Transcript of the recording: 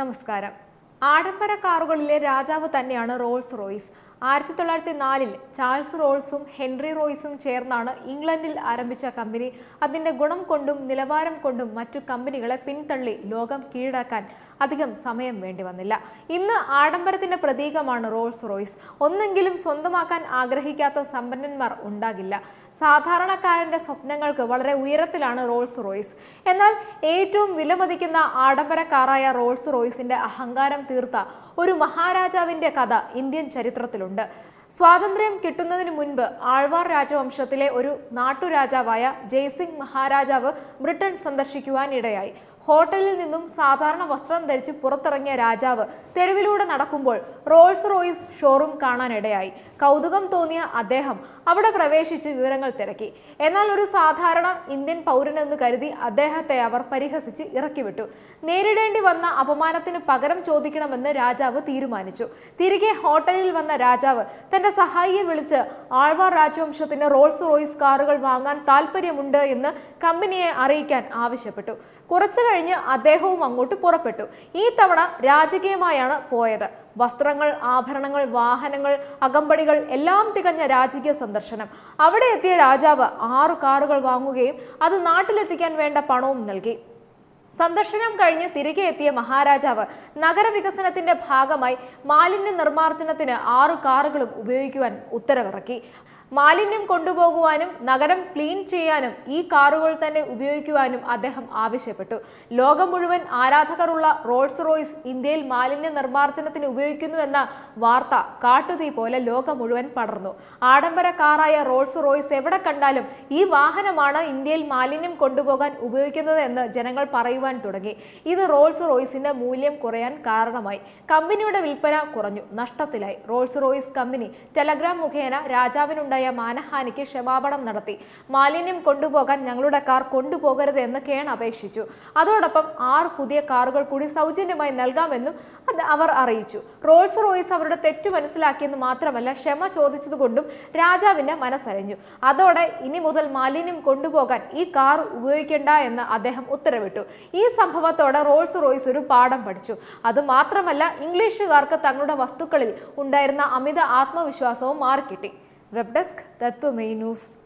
നമസ്കാരം ആഡംബര കാറുകളിലെ രാജാവ് തന്നെയാണ് റോൾസ് റോയ്സ് ആയിരത്തി തൊള്ളായിരത്തി നാലിൽ ചാൾസ് റോൾസും ഹെൻറി റോയ്സും ചേർന്നാണ് ഇംഗ്ലണ്ടിൽ ആരംഭിച്ച കമ്പനി അതിൻ്റെ ഗുണം കൊണ്ടും നിലവാരം കൊണ്ടും മറ്റു കമ്പനികളെ പിന്തള്ളി ലോകം കീഴടക്കാൻ അധികം സമയം വേണ്ടി വന്നില്ല ഇന്ന് ആഡംബരത്തിൻ്റെ പ്രതീകമാണ് റോൾസ് റോയ്സ് ഒന്നെങ്കിലും സ്വന്തമാക്കാൻ ആഗ്രഹിക്കാത്ത സമ്പന്നന്മാർ ഉണ്ടാകില്ല സാധാരണക്കാരൻ്റെ സ്വപ്നങ്ങൾക്ക് വളരെ ഉയരത്തിലാണ് റോൾസ് റോയ്സ് എന്നാൽ ഏറ്റവും വിലമതിക്കുന്ന ആഡംബര റോൾസ് റോയ്സിൻ്റെ അഹങ്കാരം തീർത്ത ഒരു മഹാരാജാവിൻ്റെ കഥ ഇന്ത്യൻ ചരിത്രത്തിലുണ്ട് ഉണ്ട് സ്വാതന്ത്ര്യം കിട്ടുന്നതിന് മുൻപ് ആൾവാർ രാജവംശത്തിലെ ഒരു നാട്ടുരാജാവായ ജയ്സിംഗ് മഹാരാജാവ് ബ്രിട്ടൻ സന്ദർശിക്കുവാനിടയായി ഹോട്ടലിൽ നിന്നും സാധാരണ വസ്ത്രം ധരിച്ച് പുറത്തിറങ്ങിയ രാജാവ് തെരുവിലൂടെ നടക്കുമ്പോൾ റോൾസ് റോയിസ് ഷോറൂം കാണാനിടയായി കൗതുകം തോന്നിയ അദ്ദേഹം അവിടെ പ്രവേശിച്ച് വിവരങ്ങൾ തിരക്കി എന്നാൽ ഒരു സാധാരണ ഇന്ത്യൻ പൗരനെന്ന് കരുതി അദ്ദേഹത്തെ അവർ പരിഹസിച്ച് ഇറക്കിവിട്ടു നേരിടേണ്ടി വന്ന അപമാനത്തിന് പകരം ചോദിക്കണമെന്ന് രാജാവ് തീരുമാനിച്ചു തിരികെ ഹോട്ടലിൽ വന്ന രാജാവ് തന്റെ സഹായിയെ വിളിച്ച് ആൾവാർ രാജവംശത്തിന് റോൾസ് റോയിസ് കാറുകൾ വാങ്ങാൻ താല്പര്യമുണ്ട് എന്ന് കമ്പനിയെ അറിയിക്കാൻ ആവശ്യപ്പെട്ടു കുറച്ചു കഴിഞ്ഞ് അദ്ദേഹവും അങ്ങോട്ട് പുറപ്പെട്ടു ഈ തവണ രാജകീയമായാണ് പോയത് വസ്ത്രങ്ങൾ ആഭരണങ്ങൾ വാഹനങ്ങൾ അകമ്പടികൾ എല്ലാം തികഞ്ഞ രാജകീയ സന്ദർശനം അവിടെ എത്തിയ രാജാവ് ആറു കാറുകൾ വാങ്ങുകയും അത് നാട്ടിലെത്തിക്കാൻ വേണ്ട പണവും നൽകി സന്ദർശനം കഴിഞ്ഞ് തിരികെ എത്തിയ മഹാരാജാവ് നഗരവികസനത്തിന്റെ ഭാഗമായി മാലിന്യ നിർമ്മാർജ്ജനത്തിന് ആറു കാറുകളും ഉപയോഗിക്കുവാൻ ഉത്തരവിറക്കി മാലിന്യം കൊണ്ടുപോകുവാനും നഗരം ക്ലീൻ ചെയ്യാനും ഈ കാറുകൾ തന്നെ ഉപയോഗിക്കുവാനും അദ്ദേഹം ആവശ്യപ്പെട്ടു ലോകം മുഴുവൻ ആരാധകരുള്ള റോൾസ് റോയ്സ് ഇന്ത്യയിൽ മാലിന്യ നിർമ്മാർജ്ജനത്തിന് എന്ന വാർത്ത കാട്ടുതീ പോലെ ലോകം മുഴുവൻ പടർന്നു ആഡംബര കാറായ റോൾസ് റോയ്സ് എവിടെ കണ്ടാലും ഈ വാഹനമാണ് ഇന്ത്യയിൽ മാലിന്യം കൊണ്ടുപോകാൻ ഉപയോഗിക്കുന്നത് എന്ന് ജനങ്ങൾ പറയുന്നു കുറയുവാൻ തുടങ്ങി ഇത് റോൾസ് റോയ്സിന്റെ മൂല്യം കുറയാൻ കാരണമായി കമ്പനിയുടെ വിൽപ്പന കുറഞ്ഞു നഷ്ടത്തിലായി റോൾസ് റോയ്സ് കമ്പനി ടെലഗ്രാം മുഖേന രാജാവിനുണ്ടായ മാനഹാനിക്ക് ക്ഷമാപണം നടത്തി മാലിന്യം കൊണ്ടുപോകാൻ ഞങ്ങളുടെ കാർ കൊണ്ടുപോകരുത് എന്ന് കേൺ അപേക്ഷിച്ചു അതോടൊപ്പം ആറ് പുതിയ കാറുകൾ കൂടി സൗജന്യമായി നൽകാമെന്നും അത് അവർ അറിയിച്ചു റോൾസ് റോയ്സ് അവരുടെ തെറ്റു മനസ്സിലാക്കിയെന്ന് മാത്രമല്ല ക്ഷമ ചോദിച്ചതുകൊണ്ടും രാജാവിന്റെ മനസ്സറിഞ്ഞു അതോടെ ഇനി മുതൽ മാലിന്യം കൊണ്ടുപോകാൻ ഈ കാർ ഉപയോഗിക്കേണ്ട എന്ന് അദ്ദേഹം ഉത്തരവിട്ടു ഈ സംഭവത്തോടെ റോൾസ് റോയ്സ് ഒരു പാഠം പഠിച്ചു അതുമാത്രമല്ല ഇംഗ്ലീഷുകാർക്ക് തങ്ങളുടെ വസ്തുക്കളിൽ ഉണ്ടായിരുന്ന അമിത ആത്മവിശ്വാസവും മാറിക്കിട്ടി വെബ് ഡെസ്ക് തത്വമേ ന്യൂസ്